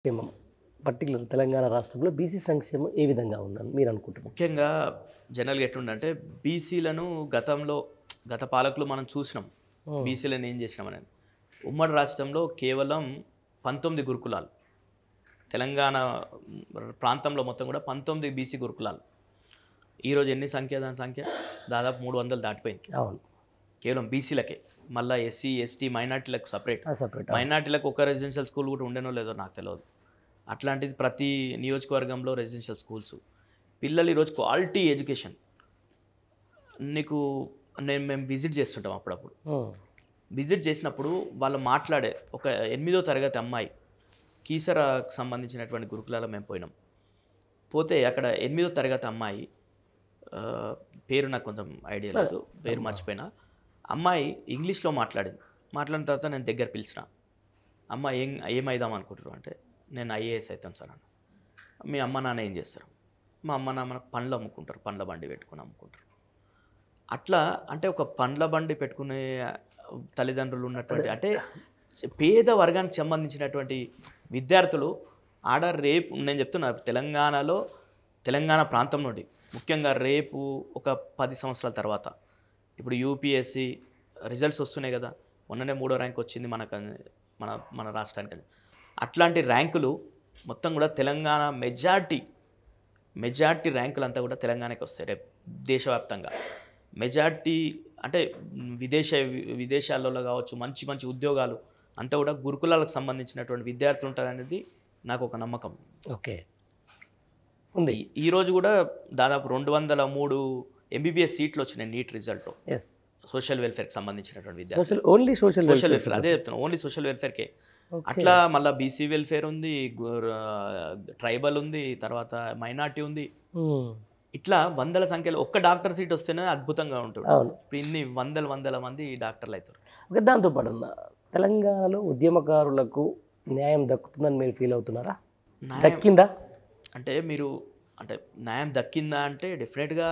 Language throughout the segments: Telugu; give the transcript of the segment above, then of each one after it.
సంక్షేమం పర్టికులర్ తెలంగాణ రాష్ట్రంలో బీసీ సంక్షేమం ఏ విధంగా ఉందని మీరు అనుకుంటారు ముఖ్యంగా జనరల్గా ఎట్లుండంటే బీసీలను గతంలో గత పాలకులు మనం చూసినాం బీసీలను ఏం చేసినాం అనేది ఉమ్మడి రాష్ట్రంలో కేవలం పంతొమ్మిది గురుకులాలు తెలంగాణ ప్రాంతంలో మొత్తం కూడా పంతొమ్మిది బీసీ గురుకులాలు ఈరోజు ఎన్ని సంఖ్య దాని సంఖ్య దాదాపు మూడు వందలు దాటిపోయింది కేవలం బీసీలకే మళ్ళీ ఎస్సీ ఎస్టీ మైనార్టీలకు సపరేట్ సపరేట్ మైనార్టీలకు ఒక రెసిడెన్షియల్ స్కూల్ కూడా ఉండేనో లేదో నాకు తెలియదు అట్లాంటిది ప్రతి నియోజకవర్గంలో రెసిడెన్షియల్ స్కూల్స్ పిల్లలు ఈరోజు క్వాలిటీ ఎడ్యుకేషన్ నీకు నేను మేము విజిట్ చేస్తుంటాం అప్పుడప్పుడు విజిట్ చేసినప్పుడు వాళ్ళు మాట్లాడే ఒక ఎనిమిదో తరగతి అమ్మాయి కీసరాకు సంబంధించినటువంటి గురుకులలో మేము పోయినాం పోతే అక్కడ ఎనిమిదో తరగతి అమ్మాయి పేరు నాకు కొంచెం ఐడియా లేదు పేరు మర్చిపోయినా అమ్మాయి ఇంగ్లీష్లో మాట్లాడింది మాట్లాడిన తర్వాత నేను దగ్గర పిలిచిన అమ్మాయి ఏం ఏమైదాం అనుకుంటున్నారు అంటే నేను ఐఏఎస్ అవుతాను సార్ అన్న మీ అమ్మ నాన్న ఏం చేస్తారు మా అమ్మ నాన్న పండ్లు అమ్ముకుంటారు పండ్ల బండి పెట్టుకుని అమ్ముకుంటారు అట్లా అంటే ఒక పండ్ల బండి పెట్టుకునే తల్లిదండ్రులు ఉన్నటువంటి అంటే పేద వర్గానికి సంబంధించినటువంటి విద్యార్థులు ఆడ రేపు నేను చెప్తున్నా తెలంగాణలో తెలంగాణ ప్రాంతం నుండి ముఖ్యంగా రేపు ఒక పది సంవత్సరాల తర్వాత ఇప్పుడు యూపీఎస్సి రిజల్ట్స్ వస్తున్నాయి కదా మొన్ననే మూడో ర్యాంక్ వచ్చింది మనకు మన మన రాష్ట్రానికి అట్లాంటి ర్యాంకులు మొత్తం కూడా తెలంగాణ మెజార్టీ మెజార్టీ ర్యాంకులు అంతా కూడా తెలంగాణకి వస్తాయి రేపు దేశవ్యాప్తంగా మెజార్టీ అంటే విదేశ విదేశాలలో కావచ్చు మంచి మంచి ఉద్యోగాలు అంతా కూడా గురుకులాలకు సంబంధించినటువంటి విద్యార్థులు ఉంటారనేది నాకు ఒక నమ్మకం ఓకే ఉంది ఈరోజు కూడా దాదాపు రెండు వందల మూడు ఎంబీబీఎస్ సీట్లు వచ్చినాయి నీట్ రిజల్ట్లో సోషల్ వెల్ఫేర్కి సంబంధించినటువంటి విద్యార్థులు ఓన్లీ సోషల్ సోషల్ వెల్ఫేర్ అదే చెప్తున్నాను ఓన్లీ సోషల్ వెల్ఫేర్కే అట్లా మళ్ళీ బీసీ వెల్ఫేర్ ఉంది ట్రైబల్ ఉంది తర్వాత మైనార్టీ ఉంది ఇట్లా వందల సంఖ్యలో ఒక్క డాక్టర్ సీట్ వస్తేనే అద్భుతంగా ఉంటుంది ఇన్ని వందల వందల మంది డాక్టర్లు అవుతారు దాంతో దాంతోపాటు తెలంగాణలో ఉద్యమకారులకు న్యాయం దక్కుతుందని మీరు ఫీల్ అవుతున్నారా దక్కిందా అంటే మీరు అంటే న్యాయం దక్కిందా అంటే డెఫినెట్గా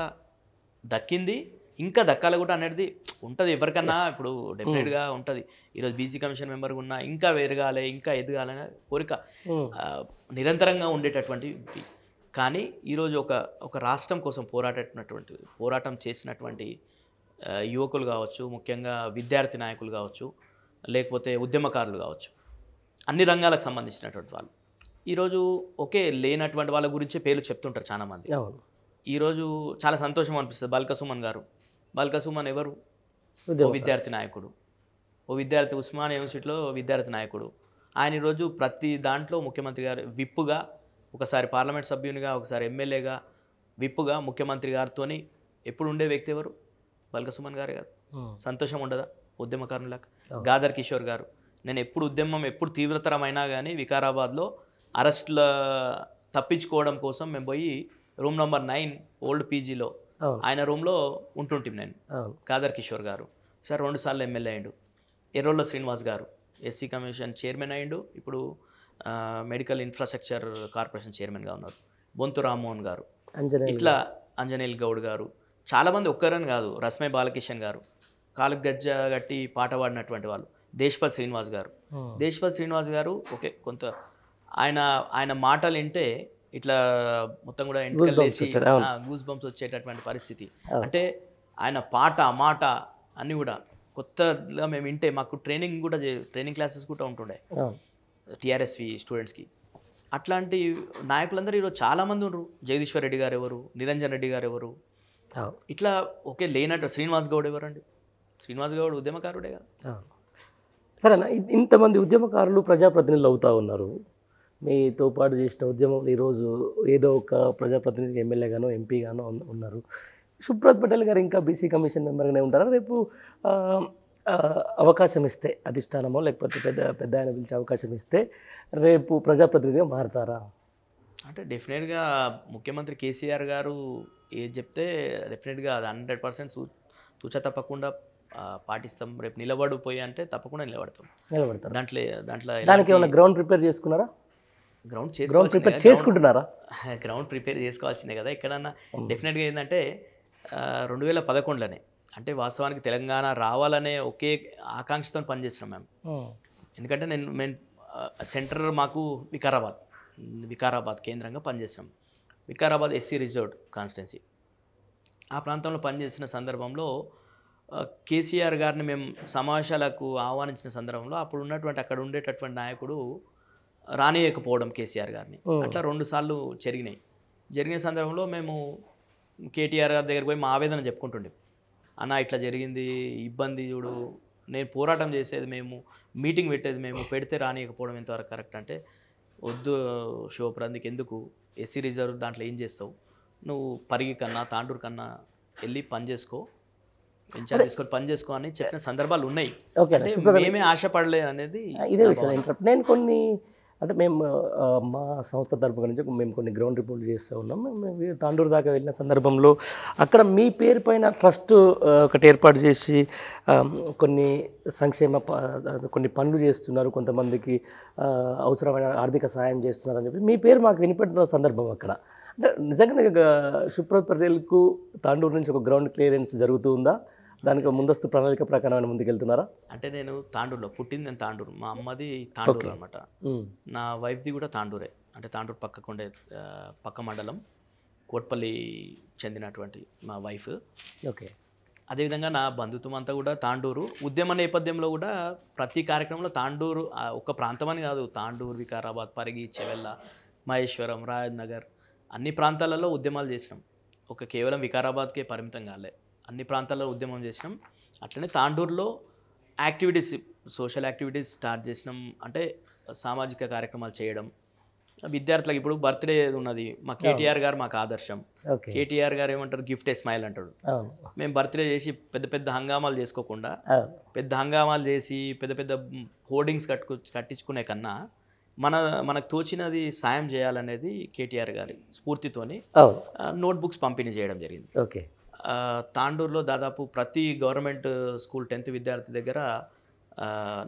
దక్కింది ఇంకా దక్కాలి కూడా అనేది ఉంటుంది ఎవరికన్నా ఇప్పుడు డెఫినెట్గా hmm. ఉంటుంది ఈరోజు బీసీ కమిషన్ మెంబర్ ఉన్నా ఇంకా ఎదగాలి ఇంకా ఎదగాలనే కోరిక hmm. నిరంతరంగా ఉండేటటువంటి కానీ ఈరోజు ఒక ఒక రాష్ట్రం కోసం పోరాటటువంటి పోరాటం చేసినటువంటి యువకులు కావచ్చు ముఖ్యంగా విద్యార్థి నాయకులు కావచ్చు లేకపోతే ఉద్యమకారులు కావచ్చు అన్ని రంగాలకు సంబంధించినటువంటి వాళ్ళు ఈరోజు ఓకే లేనటువంటి వాళ్ళ గురించి పేర్లు చెప్తుంటారు చాలామంది ఈరోజు చాలా సంతోషం అనిపిస్తుంది బల్కసుమన్ గారు బల్కసుమన్ ఎవరు ఓ విద్యార్థి నాయకుడు ఓ విద్యార్థి ఉస్మాన్ యూనివర్సిటీలో విద్యార్థి నాయకుడు ఆయన ఈరోజు ప్రతి దాంట్లో ముఖ్యమంత్రి గారు విప్పుగా ఒకసారి పార్లమెంట్ సభ్యునిగా ఒకసారి ఎమ్మెల్యేగా విప్పుగా ముఖ్యమంత్రి గారితో ఎప్పుడు ఉండే వ్యక్తి ఎవరు బల్కసుమన్ గారు గారు సంతోషం ఉండదా ఉద్యమకారులకు గాదర్ కిషోర్ గారు నేను ఎప్పుడు ఉద్యమం ఎప్పుడు తీవ్రతరమైనా కానీ వికారాబాద్లో అరెస్టుల తప్పించుకోవడం కోసం మేము పోయి రూమ్ నెంబర్ నైన్ ఓల్డ్ పీజీలో ఆయన రూమ్లో ఉంటుంటి నేను కాదర్ కిషోర్ గారు సార్ రెండుసార్లు ఎమ్మెల్యే అయిండు ఎర్రోళ్ళ శ్రీనివాస్ గారు ఎస్సీ కమిషన్ చైర్మన్ అయిండు ఇప్పుడు మెడికల్ ఇన్ఫ్రాస్ట్రక్చర్ కార్పొరేషన్ చైర్మన్గా ఉన్నారు బొంతు రామ్మోహన్ గారు ఇట్లా అంజనీల్ గౌడ్ గారు చాలామంది ఒక్కరని కాదు రస్మయ్య బాలకిషన్ గారు కాలు గజ్జ గట్టి పాట పాడినటువంటి వాళ్ళు దేశ్పతి శ్రీనివాస్ గారు దేశ్పతి శ్రీనివాస్ గారు ఓకే కొంత ఆయన ఆయన మాటలు వింటే ఇట్లా మొత్తం కూడా గూస్ బంప్స్ వచ్చేటటువంటి పరిస్థితి అంటే ఆయన పాట మాట అన్నీ కూడా కొత్తగా మేము వింటే మాకు ట్రైనింగ్ కూడా ట్రైనింగ్ క్లాసెస్ కూడా ఉంటుండే టిఆర్ఎస్వి స్టూడెంట్స్కి అట్లాంటి నాయకులందరూ ఈరోజు చాలామంది ఉన్నారు జగదీశ్వర్ రెడ్డి గారు ఎవరు నిరంజన్ రెడ్డి గారు ఎవరు ఇట్లా ఓకే లేనట్టు శ్రీనివాస్ గౌడ్ ఎవరండి శ్రీనివాస్ గౌడ్ ఉద్యమకారుడే కదా సరేనా ఇంతమంది ఉద్యమకారులు ప్రజాప్రతినిధులు అవుతా ఉన్నారు మీతో పాటు చేసిన ఉద్యమం ఈరోజు ఏదో ఒక ప్రజాప్రతినిధి ఎమ్మెల్యేగానో ఎంపీగానో ఉన్నారు సుబ్రత్ పటేల్ గారు ఇంకా బీసీ కమిషన్ మెంబర్గానే ఉంటారా రేపు అవకాశం ఇస్తే అధిష్టానమో లేకపోతే పెద్ద పెద్ద ఆయన పిలిచే అవకాశం ఇస్తే రేపు ప్రజాప్రతినిధిగా మారతారా అంటే డెఫినెట్గా ముఖ్యమంత్రి కేసీఆర్ గారు ఏది చెప్తే డెఫినెట్గా అది హండ్రెడ్ పర్సెంట్ తూచ తప్పకుండా పాటిస్తాం రేపు నిలబడిపోయి అంటే తప్పకుండా నిలబడతాం నిలబడతాం దాంట్లో దాంట్లో దానికి ఏమైనా గ్రౌండ్ ప్రిపేర్ చేసుకున్నారా గ్రౌండ్ గ్రౌండ్ ప్రిపేర్ చేసుకుంటున్నారా గ్రౌండ్ ప్రిపేర్ చేసుకోవాల్సిందే కదా ఎక్కడన్నా డెఫినెట్గా ఏంటంటే రెండు వేల పదకొండులోనే అంటే వాస్తవానికి తెలంగాణ రావాలనే ఒకే ఆకాంక్షతో పనిచేస్తున్నాం మేము ఎందుకంటే నేను మేము సెంటర్ మాకు వికారాబాద్ వికారాబాద్ కేంద్రంగా పనిచేస్తున్నాం వికారాబాద్ ఎస్సీ రిజార్ట్ కాన్స్టిట్యున్సీ ఆ ప్రాంతంలో పనిచేసిన సందర్భంలో కేసీఆర్ గారిని మేము సమావేశాలకు ఆహ్వానించిన సందర్భంలో అప్పుడు ఉన్నటువంటి అక్కడ ఉండేటటువంటి నాయకుడు రానియకపోవడం కేసీఆర్ గారిని అట్లా రెండు సార్లు జరిగినాయి జరిగిన సందర్భంలో మేము కేటీఆర్ గారి దగ్గర పోయి మా ఆవేదన చెప్పుకుంటుండే అన్న ఇట్లా జరిగింది ఇబ్బంది చూడు నేను పోరాటం చేసేది మేము మీటింగ్ పెట్టేది మేము పెడితే రానియకపోవడం ఎంతవరకు కరెక్ట్ అంటే వద్దు శివప్రాంతికి ఎందుకు ఎస్సీ రిజర్వ్ దాంట్లో ఏం చేస్తావు నువ్వు పరిగి కన్నా తాండూరు కన్నా వెళ్ళి పని చేసుకో ఇన్ఛార్జ్ చేసుకొని పని చేసుకో అని చెప్పిన సందర్భాలు ఉన్నాయి మేమే ఆశపడలేదు అనేది ఇదే విషయం నేను కొన్ని అంటే మేము మా సంస్థ తరపు నుంచి మేము కొన్ని గ్రౌండ్ రిపోర్ట్లు చేస్తూ ఉన్నాం మేము తాండూరు దాకా వెళ్ళిన సందర్భంలో అక్కడ మీ పేరు పైన ట్రస్ట్ ఒకటి ఏర్పాటు చేసి కొన్ని సంక్షేమ కొన్ని పనులు చేస్తున్నారు కొంతమందికి అవసరమైన ఆర్థిక సహాయం చేస్తున్నారు అని చెప్పి మీ పేరు మాకు వినిపెట్టిన సందర్భం అక్కడ అంటే నిజంగా సుప్రత్ పటేల్కు తాండూరు నుంచి ఒక గ్రౌండ్ క్లియరెన్స్ జరుగుతుందా దానికి ముందస్తు ప్రణాళిక ప్రకారం ముందుకు ముందుకెళ్తున్నారా అంటే నేను తాండూరులో పుట్టింది నేను తాండూరు మా అమ్మది తాండూరు అనమాట నా వైఫ్ది కూడా తాండూరే అంటే తాండూరు పక్క కొండే పక్క మండలం కోట్పల్లి చెందినటువంటి మా వైఫ్ ఓకే అదేవిధంగా నా బంధుత్వం అంతా కూడా తాండూరు ఉద్యమ నేపథ్యంలో కూడా ప్రతి కార్యక్రమంలో తాండూరు ఒక ప్రాంతం అని కాదు తాండూరు వికారాబాద్ పరిగి చెవెల్ల మహేశ్వరం రాజనగర్ అన్ని ప్రాంతాలలో ఉద్యమాలు చేసినాం ఒక కేవలం వికారాబాద్కే పరిమితం కాలే అన్ని ప్రాంతాల్లో ఉద్యమం చేసినాం అట్లనే తాండూరులో యాక్టివిటీస్ సోషల్ యాక్టివిటీస్ స్టార్ట్ చేసినాం అంటే సామాజిక కార్యక్రమాలు చేయడం విద్యార్థులకు ఇప్పుడు బర్త్డే ఉన్నది మా కేటీఆర్ గారు మాకు ఆదర్శం కేటీఆర్ గారు ఏమంటారు గిఫ్ట్ ఏ స్మైల్ అంటాడు మేము బర్త్డే చేసి పెద్ద పెద్ద హంగామాలు చేసుకోకుండా పెద్ద హంగామాలు చేసి పెద్ద పెద్ద హోర్డింగ్స్ కట్టుకు కట్టించుకునే కన్నా మన మనకు తోచినది సాయం చేయాలనేది కేటీఆర్ గారి స్ఫూర్తితోని నోట్బుక్స్ పంపిణీ చేయడం జరిగింది ఓకే తాండూరులో దాదాపు ప్రతి గవర్నమెంట్ స్కూల్ టెన్త్ విద్యార్థి దగ్గర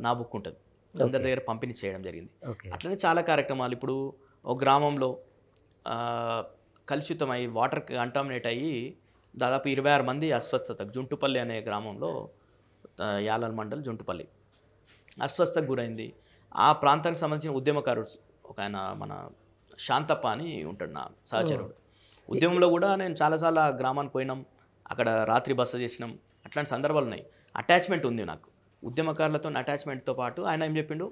నా బుక్ ఉంటుంది అందరి దగ్గర పంపిణీ చేయడం జరిగింది అట్లనే చాలా కార్యక్రమాలు ఇప్పుడు ఒక గ్రామంలో కలుషితమై వాటర్ కంటామినేట్ అయ్యి దాదాపు ఇరవై ఆరు మంది అస్వస్థత జుంటుపల్లి అనే గ్రామంలో యాలల్ మండల్ జుంటుపల్లి అస్వస్థకు గురైంది ఆ ప్రాంతానికి సంబంధించిన ఉద్యమకారుడు ఒక ఆయన మన శాంతప్ప అని ఉంటాడు నా సహచరుడు ఉద్యమంలో కూడా నేను చాలాసార్లు గ్రామానికి పోయినాం అక్కడ రాత్రి బస చేసినాం అట్లాంటి సందర్భాలు ఉన్నాయి అటాచ్మెంట్ ఉంది నాకు ఉద్యమకారులతో అటాచ్మెంట్తో పాటు ఆయన ఏం చెప్పిండు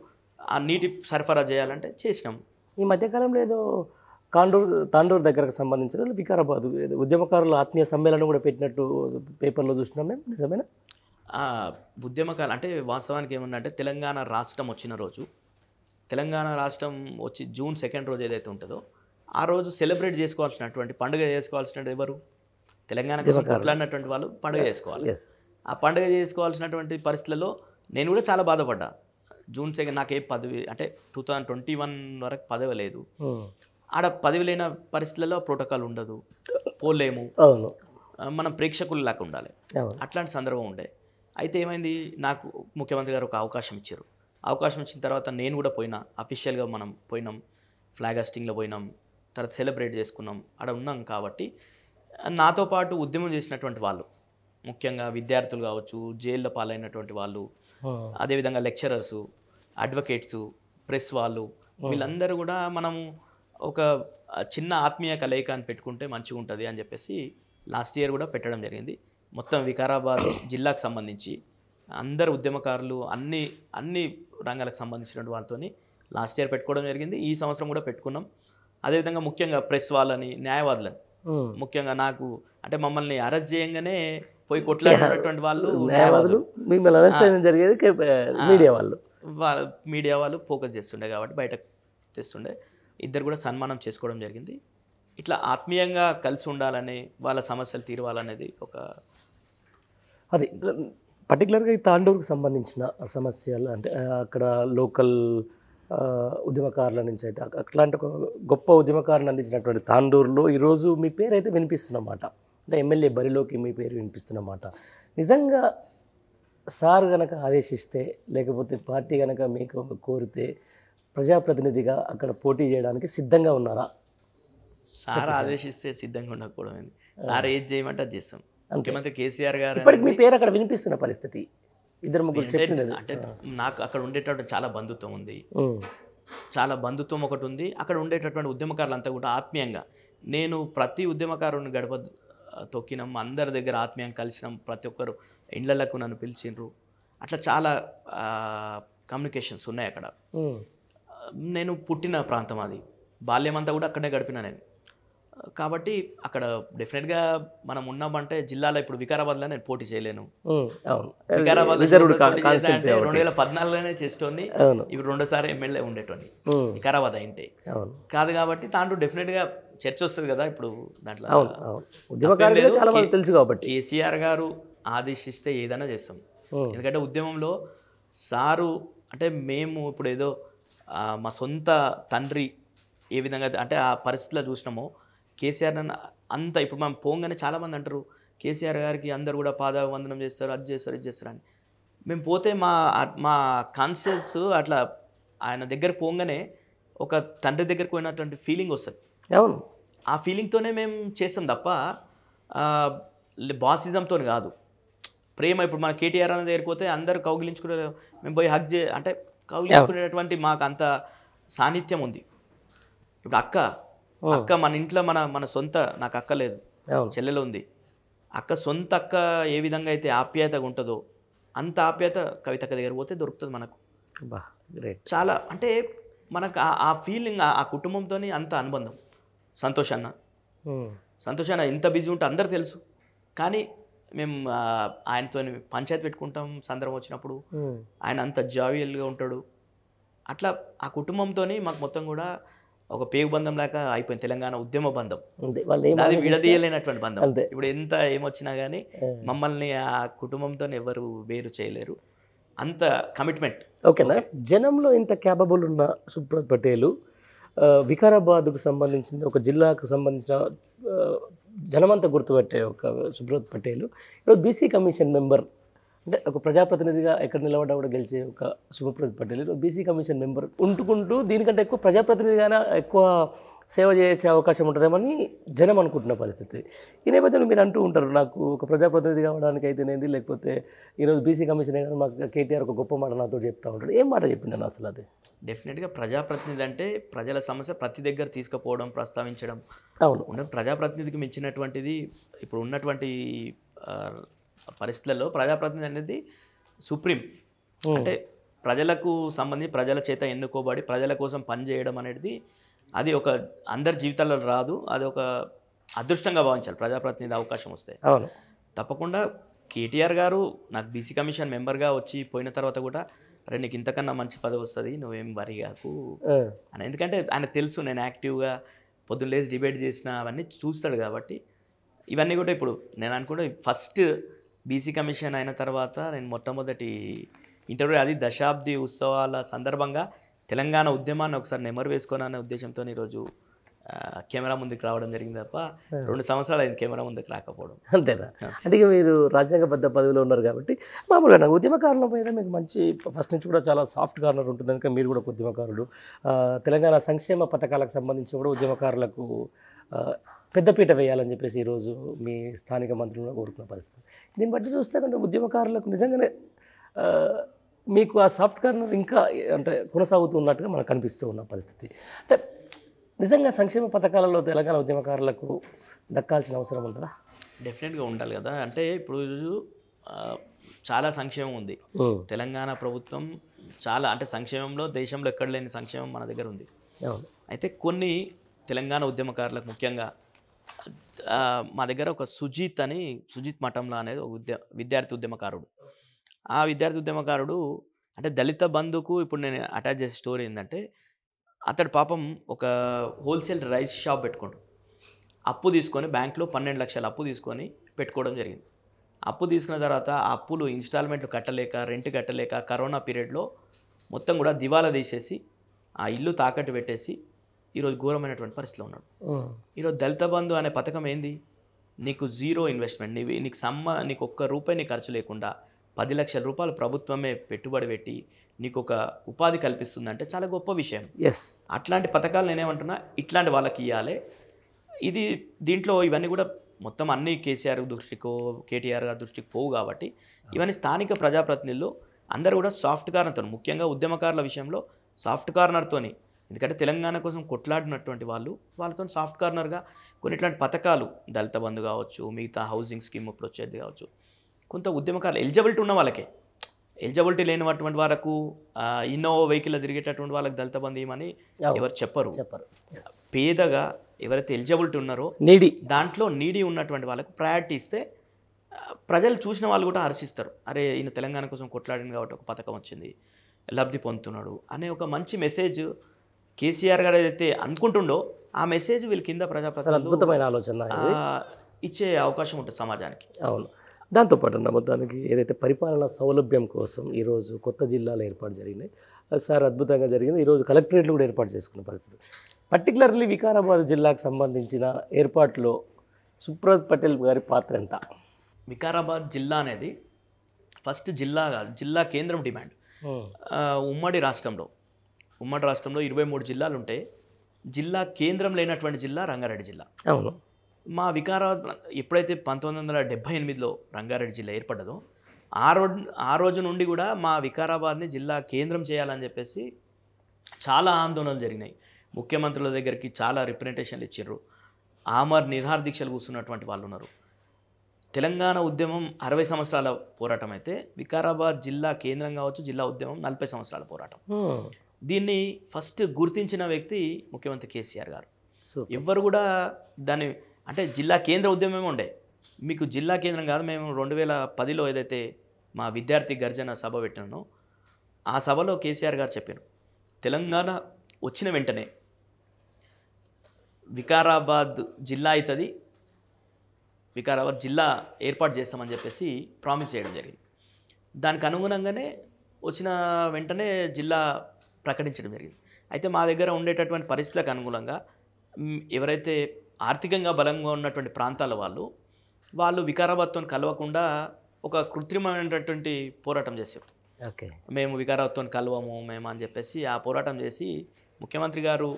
ఆ నీటి సరఫరా చేయాలంటే చేసినాం ఈ మధ్యకాలంలో ఏదో కాండూరు తాండూరు దగ్గరకు సంబంధించిన వికారాబాద్ ఉద్యమకారుల ఆత్మీయ సమ్మేళనం కూడా పెట్టినట్టు పేపర్లో చూసినాం మేము నిజమేనా ఉద్యమకాలు అంటే వాస్తవానికి ఏముందంటే తెలంగాణ రాష్ట్రం వచ్చిన రోజు తెలంగాణ రాష్ట్రం వచ్చి జూన్ సెకండ్ రోజు ఏదైతే ఉంటుందో ఆ రోజు సెలబ్రేట్ చేసుకోవాల్సినటువంటి పండుగ చేసుకోవాల్సినటువంటి ఎవరు తెలంగాణ కోసం కొట్లాడినటువంటి వాళ్ళు పండుగ చేసుకోవాలి ఆ పండుగ చేసుకోవాల్సినటువంటి పరిస్థితుల్లో నేను కూడా చాలా బాధపడ్డా జూన్ సెకండ్ నాకు ఏ పదవి అంటే టూ థౌజండ్ ట్వంటీ వన్ వరకు పదవి లేదు hmm. ఆడ పదవి లేని పరిస్థితుల్లో ప్రోటోకాల్ ఉండదు పోలేము మనం ప్రేక్షకులు లాగా ఉండాలి అట్లాంటి సందర్భం ఉండే అయితే ఏమైంది నాకు ముఖ్యమంత్రి గారు ఒక అవకాశం ఇచ్చారు అవకాశం ఇచ్చిన తర్వాత నేను కూడా పోయినా అఫీషియల్గా మనం పోయినాం ఫ్లాగ్ హస్టింగ్లో పోయినాం తర్వాత సెలబ్రేట్ చేసుకున్నాం ఆడ ఉన్నాం కాబట్టి నాతో పాటు ఉద్యమం చేసినటువంటి వాళ్ళు ముఖ్యంగా విద్యార్థులు కావచ్చు జైల్లో పాలైనటువంటి వాళ్ళు అదేవిధంగా లెక్చరర్స్ అడ్వకేట్స్ ప్రెస్ వాళ్ళు వీళ్ళందరూ కూడా మనము ఒక చిన్న ఆత్మీయ కలయిక అని పెట్టుకుంటే మంచిగా ఉంటుంది అని చెప్పేసి లాస్ట్ ఇయర్ కూడా పెట్టడం జరిగింది మొత్తం వికారాబాద్ జిల్లాకు సంబంధించి అందరు ఉద్యమకారులు అన్ని అన్ని రంగాలకు సంబంధించినటువంటి వాళ్ళతోని లాస్ట్ ఇయర్ పెట్టుకోవడం జరిగింది ఈ సంవత్సరం కూడా పెట్టుకున్నాం అదేవిధంగా ముఖ్యంగా ప్రెస్ వాళ్ళని న్యాయవాదులని ముఖ్యంగా నాకు అంటే మమ్మల్ని అరెస్ట్ చేయంగానే పోయి కొట్లాడినటువంటి వాళ్ళు మిమ్మల్ని అరెస్ట్ చేయడం జరిగేది మీడియా వాళ్ళు మీడియా వాళ్ళు ఫోకస్ చేస్తుండే కాబట్టి బయట తెస్తుండే ఇద్దరు కూడా సన్మానం చేసుకోవడం జరిగింది ఇట్లా ఆత్మీయంగా కలిసి ఉండాలని వాళ్ళ సమస్యలు తీరవాలనేది ఒక అది పర్టికులర్గా ఈ తాండూరుకు సంబంధించిన సమస్యలు అంటే అక్కడ లోకల్ ఉద్యమకారుల నుంచి అయితే అట్లాంటి ఒక గొప్ప ఉద్యమకారుని అందించినటువంటి తాండూరులో ఈరోజు మీ పేరు అయితే వినిపిస్తున్నమాట అంటే ఎమ్మెల్యే బరిలోకి మీ పేరు వినిపిస్తున్నమాట నిజంగా సార్ గనక ఆదేశిస్తే లేకపోతే పార్టీ గనక మీకు కోరితే ప్రజాప్రతినిధిగా అక్కడ పోటీ చేయడానికి సిద్ధంగా ఉన్నారా సార్ ఆదేశిస్తే సిద్ధంగా ఉండకపోవడం సార్ ఏది చేయమంటే అది చేస్తాం ముఖ్యమంత్రి కేసీఆర్ గారు ఇప్పటికి మీ పేరు అక్కడ వినిపిస్తున్న పరిస్థితి ఇద్దరు ముగ్గురు అంటే నాకు అక్కడ ఉండేటటువంటి చాలా బంధుత్వం ఉంది చాలా బంధుత్వం ఒకటి ఉంది అక్కడ ఉండేటటువంటి ఉద్యమకారులంతా కూడా ఆత్మీయంగా నేను ప్రతి ఉద్యమకారుని గడప తొక్కినాం అందరి దగ్గర ఆత్మీయం కలిసినాం ప్రతి ఒక్కరు ఇండ్లలకు నన్ను పిలిచిండ్రు అట్లా చాలా కమ్యూనికేషన్స్ ఉన్నాయి అక్కడ నేను పుట్టిన ప్రాంతం అది బాల్యం అంతా కూడా అక్కడే గడిపిన నేను కాబట్టి అక్కడ డెఫినెట్గా మనం ఉన్నామంటే జిల్లాలో ఇప్పుడు వికారాబాద్లో నేను పోటీ చేయలేను వికారాబాద్ రెండు వేల పద్నాలుగులోనే చేసేటోని ఇప్పుడు రెండోసారి ఎమ్మెల్యే ఉండేటోని వికారాబాద్ అయింటే కాదు కాబట్టి దాంట్లో డెఫినెట్గా చర్చ వస్తుంది కదా ఇప్పుడు దాంట్లో తెలుసు కాబట్టి కేసీఆర్ గారు ఆదేశిస్తే ఏదైనా చేస్తాం ఎందుకంటే ఉద్యమంలో సారు అంటే మేము ఇప్పుడు ఏదో మా సొంత తండ్రి ఏ విధంగా అంటే ఆ పరిస్థితిలో చూసినామో కేసీఆర్ నన్ను అంత ఇప్పుడు మనం పోగానే చాలామంది అంటారు కేసీఆర్ గారికి అందరు కూడా పాద వందనం చేస్తారు అది చేస్తారు ఇది చేస్తారు అని మేము పోతే మా మా కాన్షియస్ అట్లా ఆయన దగ్గర పోగానే ఒక తండ్రి దగ్గరకు పోయినటువంటి ఫీలింగ్ వస్తుంది అవును ఆ ఫీలింగ్తోనే మేము చేస్తాం తప్ప బాసిజంతో కాదు ప్రేమ ఇప్పుడు మన కేటీఆర్ అనేది దగ్గరికి అందరూ కౌగిలించుకునే మేము పోయి హక్ చే అంటే కౌగిలించుకునేటువంటి మాకు అంత సాన్నిధ్యం ఉంది ఇప్పుడు అక్క అక్క మన ఇంట్లో మన మన సొంత నాకు అక్క లేదు చెల్లెలు ఉంది అక్క సొంత అక్క ఏ విధంగా అయితే ఆప్యాయతగా ఉంటుందో అంత ఆప్యాయత కవిత అక్క దగ్గర పోతే దొరుకుతుంది మనకు చాలా అంటే మనకు ఆ ఫీలింగ్ ఆ కుటుంబంతో అంత అనుబంధం సంతోష్ అన్న సంతోష్ అన్న ఎంత బిజీ ఉంటే అందరు తెలుసు కానీ మేము ఆయనతో పంచాయతీ పెట్టుకుంటాం సందర్భం వచ్చినప్పుడు ఆయన అంత జావియల్గా ఉంటాడు అట్లా ఆ కుటుంబంతో మాకు మొత్తం కూడా ఒక పేగు బంధం లేక అయిపోయింది తెలంగాణ ఉద్యమ బంధం అది విడదీయలేనటువంటి బంధం ఇప్పుడు ఎంత ఏమొచ్చినా కానీ మమ్మల్ని ఆ కుటుంబంతో ఎవరు వేరు చేయలేరు అంత కమిట్మెంట్ ఓకేనా జనంలో ఇంత క్యాపబుల్ ఉన్న సుప్రత్ పటేల్ వికారాబాద్కు సంబంధించిన ఒక జిల్లాకు సంబంధించిన జనమంతా గుర్తుపెట్టే ఒక సుబ్రత్ పటేల్ ఈరోజు బీసీ కమిషన్ మెంబర్ అంటే ఒక ప్రజాప్రతినిధిగా ఎక్కడ నిలబడ్డా కూడా గెలిచే ఒక శుభప్రతి పటేల్ బీసీ కమిషన్ మెంబర్ ఉంటుకుంటూ దీనికంటే ఎక్కువ ప్రజాప్రతినిధిగానే ఎక్కువ సేవ చేసే అవకాశం ఉంటుందేమని జనం అనుకుంటున్న పరిస్థితి ఈ నేపథ్యంలో మీరు అంటూ ఉంటారు నాకు ఒక ప్రజాప్రతినిధి కావడానికి అయితే అయితేనేది లేకపోతే ఈరోజు బీసీ కమిషన్ అయినా మాకు కేటీఆర్ ఒక గొప్ప మాట నాతో చెప్తా ఉంటాడు ఏం మాట చెప్పింది చెప్పిందని అసలు అది డెఫినెట్గా ప్రజాప్రతినిధి అంటే ప్రజల సమస్య ప్రతి దగ్గర తీసుకుపోవడం ప్రస్తావించడం అవును ప్రజాప్రతినిధికి మించినటువంటిది ఇప్పుడు ఉన్నటువంటి పరిస్థితులలో ప్రజాప్రతినిధి అనేది సుప్రీం అంటే ప్రజలకు సంబంధించి ప్రజల చేత ఎన్నుకోబడి ప్రజల కోసం పనిచేయడం అనేది అది ఒక అందరి జీవితాల్లో రాదు అది ఒక అదృష్టంగా భావించాలి ప్రజాప్రతినిధి అవకాశం వస్తే తప్పకుండా కేటీఆర్ గారు నాకు బీసీ కమిషన్ మెంబర్గా వచ్చి పోయిన తర్వాత కూడా అరే నీకు ఇంతకన్నా మంచి పదవి వస్తుంది నువ్వేం వరి కాకు అని ఎందుకంటే ఆయన తెలుసు నేను యాక్టివ్గా పొద్దున్న లేచి డిబేట్ చేసిన అవన్నీ చూస్తాడు కాబట్టి ఇవన్నీ కూడా ఇప్పుడు నేను అనుకుంటే ఫస్ట్ బీసీ కమిషన్ అయిన తర్వాత నేను మొట్టమొదటి ఇంటర్వ్యూ అది దశాబ్ది ఉత్సవాల సందర్భంగా తెలంగాణ ఉద్యమాన్ని ఒకసారి నెమరు వేసుకోననే ఉద్దేశంతో ఈరోజు కెమెరా ముందుకు రావడం జరిగింది తప్ప రెండు సంవత్సరాలు అయింది కెమెరా ముందుకు రాకపోవడం అంతేనా అంటే మీరు రాజ్యాంగబద్ధ పదవిలో ఉన్నారు కాబట్టి మామూలుగా నాకు ఉద్యమకారుల మీద మీకు మంచి ఫస్ట్ నుంచి కూడా చాలా సాఫ్ట్ కార్నర్ ఉంటుంది కనుక మీరు కూడా ఒక ఉద్యమకారుడు తెలంగాణ సంక్షేమ పథకాలకు సంబంధించి కూడా ఉద్యమకారులకు పెద్దపీట వేయాలని చెప్పేసి ఈరోజు మీ స్థానిక మంత్రులను కోరుకున్న పరిస్థితి దీన్ని బట్టి చూస్తే అంటే ఉద్యమకారులకు నిజంగానే మీకు ఆ సాఫ్ట్ కార్నర్ ఇంకా అంటే కొనసాగుతున్నట్టుగా మనకు కనిపిస్తూ ఉన్న పరిస్థితి అంటే నిజంగా సంక్షేమ పథకాలలో తెలంగాణ ఉద్యమకారులకు దక్కాల్సిన అవసరం ఉంటుందా డెఫినెట్గా ఉండాలి కదా అంటే ఇప్పుడు ఈరోజు చాలా సంక్షేమం ఉంది తెలంగాణ ప్రభుత్వం చాలా అంటే సంక్షేమంలో దేశంలో ఎక్కడ లేని సంక్షేమం మన దగ్గర ఉంది అయితే కొన్ని తెలంగాణ ఉద్యమకారులకు ముఖ్యంగా మా దగ్గర ఒక సుజిత్ అని సుజిత్ మఠంలో అనేది ఒక ఉద్య విద్యార్థి ఉద్యమకారుడు ఆ విద్యార్థి ఉద్యమకారుడు అంటే దళిత బంధుకు ఇప్పుడు నేను అటాచ్ చేసే స్టోరీ ఏంటంటే అతడు పాపం ఒక హోల్సేల్ రైస్ షాప్ పెట్టుకోండు అప్పు తీసుకొని బ్యాంక్లో పన్నెండు లక్షల అప్పు తీసుకొని పెట్టుకోవడం జరిగింది అప్పు తీసుకున్న తర్వాత ఆ అప్పులు ఇన్స్టాల్మెంట్లు కట్టలేక రెంట్ కట్టలేక కరోనా పీరియడ్లో మొత్తం కూడా దివాలా తీసేసి ఆ ఇల్లు తాకట్టు పెట్టేసి ఈరోజు ఘోరమైనటువంటి పరిస్థితిలో ఉన్నాడు ఈరోజు దళిత బంధు అనే పథకం ఏంది నీకు జీరో ఇన్వెస్ట్మెంట్ నీవి నీకు సమ్మ నీకు ఒక్క రూపాయి నీ ఖర్చు లేకుండా పది లక్షల రూపాయలు ప్రభుత్వమే పెట్టుబడి పెట్టి నీకు ఒక ఉపాధి కల్పిస్తుందంటే చాలా గొప్ప విషయం ఎస్ అట్లాంటి పథకాలు నేనేమంటున్నా ఇట్లాంటి వాళ్ళకి ఇవ్వాలి ఇది దీంట్లో ఇవన్నీ కూడా మొత్తం అన్ని కేసీఆర్ దృష్టికో కేటీఆర్ గారి దృష్టికి పోవు కాబట్టి ఇవన్నీ స్థానిక ప్రజాప్రతినిధులు అందరూ కూడా సాఫ్ట్ కార్నర్తో ముఖ్యంగా ఉద్యమకారుల విషయంలో సాఫ్ట్ కార్నర్తోని ఎందుకంటే తెలంగాణ కోసం కొట్లాడినటువంటి వాళ్ళు వాళ్ళతో సాఫ్ట్ కార్నర్గా కొన్ని ఇట్లాంటి పథకాలు దళిత బంధు కావచ్చు మిగతా హౌసింగ్ స్కీమ్ ఇప్పుడు వచ్చేది కావచ్చు కొంత ఉద్యమకారులు ఎలిజిబిలిటీ ఉన్న వాళ్ళకే ఎలిజిబిలిటీ లేనటువంటి వరకు ఇన్నోవా వెహికల్ తిరిగేటటువంటి వాళ్ళకి దళిత బంధు ఏమని ఎవరు చెప్పరు చెప్పరు పేదగా ఎవరైతే ఎలిజిబిలిటీ ఉన్నారో నీడి దాంట్లో నీడి ఉన్నటువంటి వాళ్ళకు ప్రయారిటీ ఇస్తే ప్రజలు చూసిన వాళ్ళు కూడా హర్షిస్తారు అరే ఈయన తెలంగాణ కోసం కొట్లాడింది కాబట్టి ఒక పథకం వచ్చింది లబ్ధి పొందుతున్నాడు అనే ఒక మంచి మెసేజ్ కేసీఆర్ గారు ఏదైతే అనుకుంటుండో ఆ మెసేజ్ వీళ్ళ కింద ప్రజాప్రసారం అద్భుతమైన ఆలోచన ఇచ్చే అవకాశం ఉంటుంది సమాజానికి అవును దాంతోపాటు అన్న మొత్తానికి ఏదైతే పరిపాలన సౌలభ్యం కోసం ఈరోజు కొత్త జిల్లాలో ఏర్పాటు జరిగినాయి సార్ అద్భుతంగా జరిగింది ఈరోజు కలెక్టరేట్లు కూడా ఏర్పాటు చేసుకున్న పరిస్థితి పర్టికులర్లీ వికారాబాద్ జిల్లాకు సంబంధించిన ఏర్పాట్లో సుప్రత్ పటేల్ గారి పాత్ర ఎంత వికారాబాద్ జిల్లా అనేది ఫస్ట్ జిల్లా జిల్లా కేంద్రం డిమాండ్ ఉమ్మడి రాష్ట్రంలో ఉమ్మడి రాష్ట్రంలో ఇరవై మూడు జిల్లాలు ఉంటాయి జిల్లా కేంద్రం లేనటువంటి జిల్లా రంగారెడ్డి జిల్లా అవును మా వికారాబాద్ ఎప్పుడైతే పంతొమ్మిది వందల డెబ్బై ఎనిమిదిలో రంగారెడ్డి జిల్లా ఏర్పడ్డదో ఆ రోజు ఆ రోజు నుండి కూడా మా వికారాబాద్ని జిల్లా కేంద్రం చేయాలని చెప్పేసి చాలా ఆందోళనలు జరిగినాయి ముఖ్యమంత్రుల దగ్గరికి చాలా రిప్రజెంటేషన్లు ఇచ్చారు ఆమర్ నిర్హార దీక్షలు కూర్చున్నటువంటి వాళ్ళు ఉన్నారు తెలంగాణ ఉద్యమం అరవై సంవత్సరాల పోరాటం అయితే వికారాబాద్ జిల్లా కేంద్రం కావచ్చు జిల్లా ఉద్యమం నలభై సంవత్సరాల పోరాటం దీన్ని ఫస్ట్ గుర్తించిన వ్యక్తి ముఖ్యమంత్రి కేసీఆర్ గారు ఎవ్వరు కూడా దాన్ని అంటే జిల్లా కేంద్ర ఉద్యమం ఉండే మీకు జిల్లా కేంద్రం కాదు మేము రెండు వేల పదిలో ఏదైతే మా విద్యార్థి గర్జన సభ పెట్టినో ఆ సభలో కేసీఆర్ గారు చెప్పారు తెలంగాణ వచ్చిన వెంటనే వికారాబాద్ జిల్లా అవుతుంది వికారాబాద్ జిల్లా ఏర్పాటు చేస్తామని చెప్పేసి ప్రామిస్ చేయడం జరిగింది దానికి అనుగుణంగానే వచ్చిన వెంటనే జిల్లా ప్రకటించడం జరిగింది అయితే మా దగ్గర ఉండేటటువంటి పరిస్థితులకు అనుగుణంగా ఎవరైతే ఆర్థికంగా బలంగా ఉన్నటువంటి ప్రాంతాల వాళ్ళు వాళ్ళు వికారాబాద్తో కలవకుండా ఒక కృత్రిమమైనటువంటి పోరాటం చేశారు ఓకే మేము వికారాబాద్తో కలవము మేము అని చెప్పేసి ఆ పోరాటం చేసి ముఖ్యమంత్రి గారు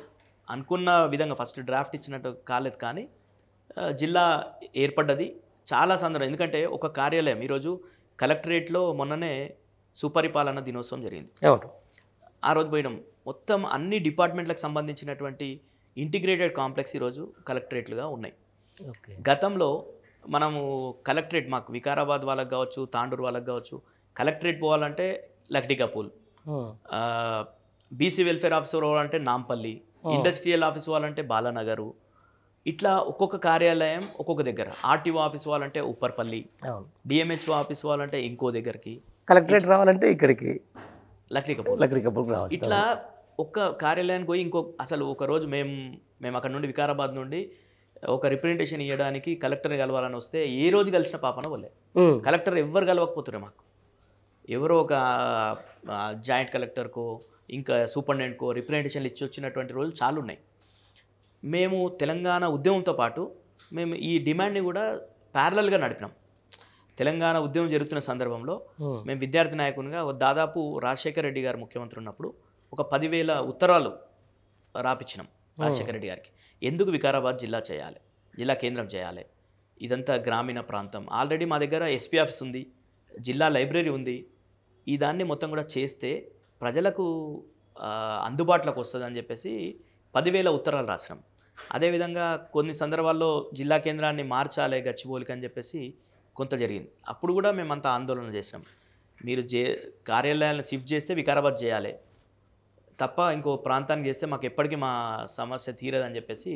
అనుకున్న విధంగా ఫస్ట్ డ్రాఫ్ట్ ఇచ్చినట్టు కాలేదు కానీ జిల్లా ఏర్పడ్డది చాలా సందర్భం ఎందుకంటే ఒక కార్యాలయం ఈరోజు కలెక్టరేట్లో మొన్ననే సుపరిపాలన దినోత్సవం జరిగింది ఆ రోజు పోయినాం మొత్తం అన్ని డిపార్ట్మెంట్లకు సంబంధించినటువంటి ఇంటిగ్రేటెడ్ కాంప్లెక్స్ ఈరోజు కలెక్టరేట్లుగా ఉన్నాయి గతంలో మనము కలెక్టరేట్ మాకు వికారాబాద్ వాళ్ళకి కావచ్చు తాండూరు వాళ్ళకి కావచ్చు కలెక్టరేట్ పోవాలంటే Lakdikapul BC welfare officer పోవాలంటే నాంపల్లి ఇండస్ట్రియల్ ఆఫీస్ పోవాలంటే బాలనగరు ఇట్లా ఒక్కొక్క కార్యాలయం ఒక్కొక్క దగ్గర ఆర్టీఓ ఆఫీస్ పోవాలంటే ఉప్పర్పల్లి డిఎంహెచ్ఓ ఆఫీస్ పోవాలంటే ఇంకో దగ్గరికి కలెక్టరేట్ రావాలంటే ఇక్కడికి లక్లీ కపూర్ లక్లీ కపూర్ రావచ్చు ఇట్లా ఒక్క కార్యాలయానికి పోయి ఇంకో అసలు ఒక రోజు మేము మేము అక్కడ నుండి వికారాబాద్ నుండి ఒక రిప్రజెంటేషన్ ఇవ్వడానికి కలెక్టర్ కలవాలని వస్తే ఏ రోజు కలిసిన పాపన వాళ్ళే కలెక్టర్ ఎవరు కలవకపోతున్నారు మాకు ఎవరో ఒక జాయింట్ కలెక్టర్కో ఇంకా సూపరింటెండెంట్కో రిప్రజెంటేషన్లు ఇచ్చి వచ్చినటువంటి రోజులు చాలా ఉన్నాయి మేము తెలంగాణ ఉద్యమంతో పాటు మేము ఈ డిమాండ్ని కూడా ప్యారలల్గా నడిపినాం తెలంగాణ ఉద్యమం జరుగుతున్న సందర్భంలో మేము విద్యార్థి నాయకునిగా దాదాపు రాజశేఖర రెడ్డి గారు ముఖ్యమంత్రి ఉన్నప్పుడు ఒక పదివేల ఉత్తరాలు రాపిచ్చినాం రాజశేఖర రెడ్డి గారికి ఎందుకు వికారాబాద్ జిల్లా చేయాలి జిల్లా కేంద్రం చేయాలి ఇదంతా గ్రామీణ ప్రాంతం ఆల్రెడీ మా దగ్గర ఎస్పీ ఆఫీస్ ఉంది జిల్లా లైబ్రరీ ఉంది ఈ దాన్ని మొత్తం కూడా చేస్తే ప్రజలకు అందుబాటులోకి వస్తుందని చెప్పేసి పదివేల ఉత్తరాలు రాసినాం అదేవిధంగా కొన్ని సందర్భాల్లో జిల్లా కేంద్రాన్ని మార్చాలి గచ్చిబోలికి అని చెప్పేసి కొంత జరిగింది అప్పుడు కూడా మేమంతా ఆందోళన చేసినాం మీరు జే కార్యాలయాలను షిఫ్ట్ చేస్తే వికారాబాద్ చేయాలి తప్ప ఇంకో ప్రాంతానికి చేస్తే మాకు ఎప్పటికీ మా సమస్య తీరదని చెప్పేసి